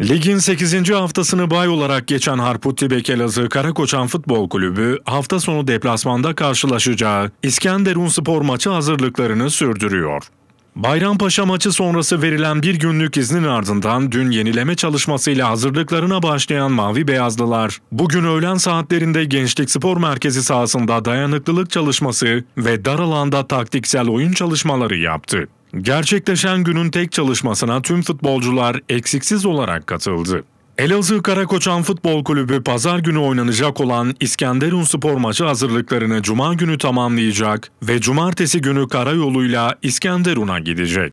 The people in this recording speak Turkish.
Ligin 8. haftasını bay olarak geçen Harputli Bekelazı Karakoçan Futbol Kulübü hafta sonu deplasmanda karşılaşacağı İskenderun Spor maçı hazırlıklarını sürdürüyor. Bayrampaşa maçı sonrası verilen bir günlük iznin ardından dün yenileme çalışmasıyla hazırlıklarına başlayan Mavi Beyazlılar, bugün öğlen saatlerinde Gençlik Spor Merkezi sahasında dayanıklılık çalışması ve dar alanda taktiksel oyun çalışmaları yaptı. Gerçekleşen günün tek çalışmasına tüm futbolcular eksiksiz olarak katıldı. Elazığ Karakoçan Futbol Kulübü pazar günü oynanacak olan İskenderun spor maçı hazırlıklarını cuma günü tamamlayacak ve cumartesi günü karayoluyla İskenderun'a gidecek.